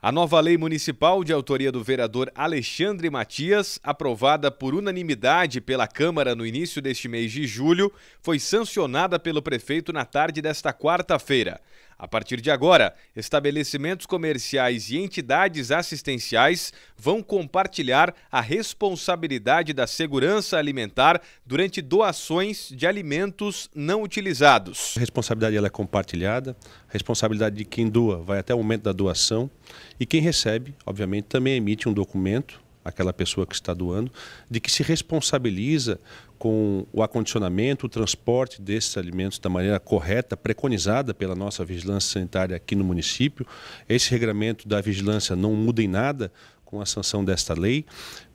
A nova lei municipal, de autoria do vereador Alexandre Matias, aprovada por unanimidade pela Câmara no início deste mês de julho, foi sancionada pelo prefeito na tarde desta quarta-feira. A partir de agora, estabelecimentos comerciais e entidades assistenciais vão compartilhar a responsabilidade da segurança alimentar durante doações de alimentos não utilizados. A responsabilidade ela é compartilhada, a responsabilidade de quem doa vai até o momento da doação e quem recebe, obviamente, também emite um documento aquela pessoa que está doando, de que se responsabiliza com o acondicionamento, o transporte desses alimentos da maneira correta, preconizada pela nossa vigilância sanitária aqui no município. Esse regramento da vigilância não muda em nada com a sanção desta lei,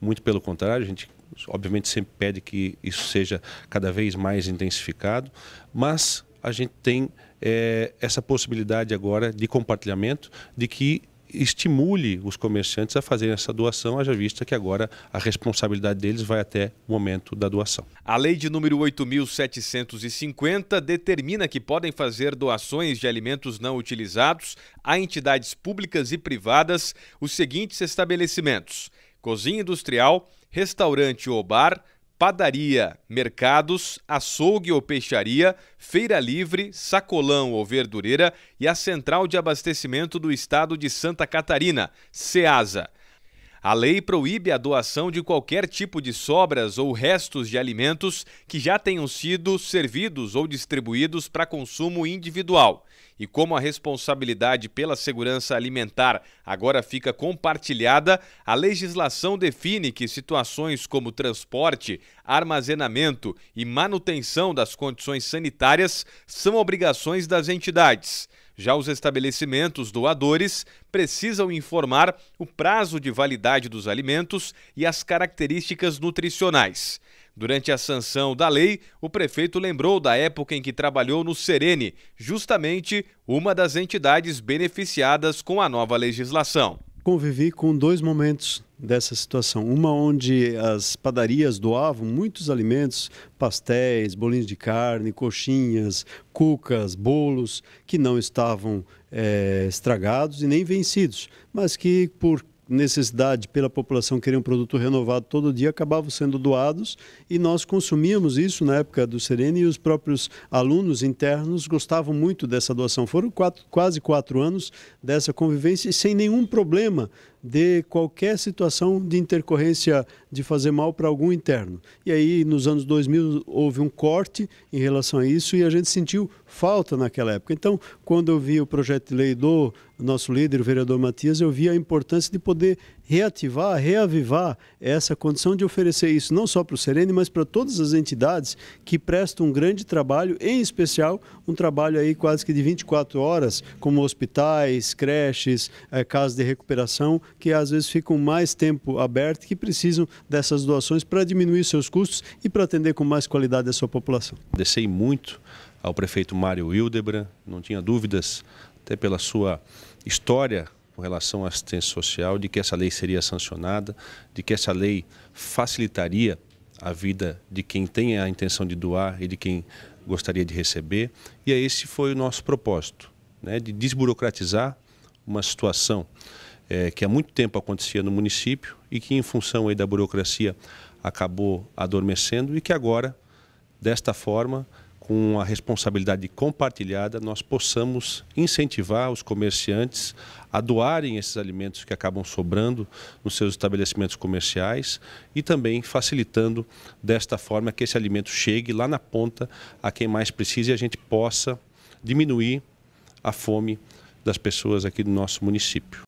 muito pelo contrário, a gente obviamente sempre pede que isso seja cada vez mais intensificado, mas a gente tem é, essa possibilidade agora de compartilhamento de que estimule os comerciantes a fazerem essa doação, haja vista que agora a responsabilidade deles vai até o momento da doação. A lei de número 8.750 determina que podem fazer doações de alimentos não utilizados a entidades públicas e privadas os seguintes estabelecimentos: cozinha industrial, restaurante ou bar, padaria, mercados, açougue ou peixaria, feira livre, sacolão ou verdureira e a Central de Abastecimento do Estado de Santa Catarina, SEASA. A lei proíbe a doação de qualquer tipo de sobras ou restos de alimentos que já tenham sido servidos ou distribuídos para consumo individual. E como a responsabilidade pela segurança alimentar agora fica compartilhada, a legislação define que situações como transporte, armazenamento e manutenção das condições sanitárias são obrigações das entidades. Já os estabelecimentos doadores precisam informar o prazo de validade dos alimentos e as características nutricionais. Durante a sanção da lei, o prefeito lembrou da época em que trabalhou no Serene, justamente uma das entidades beneficiadas com a nova legislação convivi com dois momentos dessa situação. Uma onde as padarias doavam muitos alimentos, pastéis, bolinhos de carne, coxinhas, cucas, bolos, que não estavam é, estragados e nem vencidos, mas que por necessidade pela população querer um produto renovado todo dia, acabavam sendo doados e nós consumíamos isso na época do Serene e os próprios alunos internos gostavam muito dessa doação. Foram quatro, quase quatro anos dessa convivência e sem nenhum problema de qualquer situação de intercorrência de fazer mal para algum interno. E aí, nos anos 2000, houve um corte em relação a isso e a gente sentiu falta naquela época. Então, quando eu vi o projeto de lei do nosso líder, o vereador Matias, eu vi a importância de poder reativar, reavivar essa condição de oferecer isso não só para o Serene, mas para todas as entidades que prestam um grande trabalho, em especial um trabalho aí quase que de 24 horas, como hospitais, creches, é, casas de recuperação, que às vezes ficam mais tempo aberto, que precisam dessas doações para diminuir seus custos e para atender com mais qualidade a sua população. Descei muito ao prefeito Mário Wildebran, não tinha dúvidas, até pela sua história com relação à assistência social, de que essa lei seria sancionada, de que essa lei facilitaria a vida de quem tem a intenção de doar e de quem gostaria de receber. E esse foi o nosso propósito, né, de desburocratizar uma situação é, que há muito tempo acontecia no município e que, em função aí da burocracia, acabou adormecendo e que agora, desta forma, com a responsabilidade compartilhada, nós possamos incentivar os comerciantes a doarem esses alimentos que acabam sobrando nos seus estabelecimentos comerciais e também facilitando desta forma que esse alimento chegue lá na ponta a quem mais precisa e a gente possa diminuir a fome das pessoas aqui do nosso município.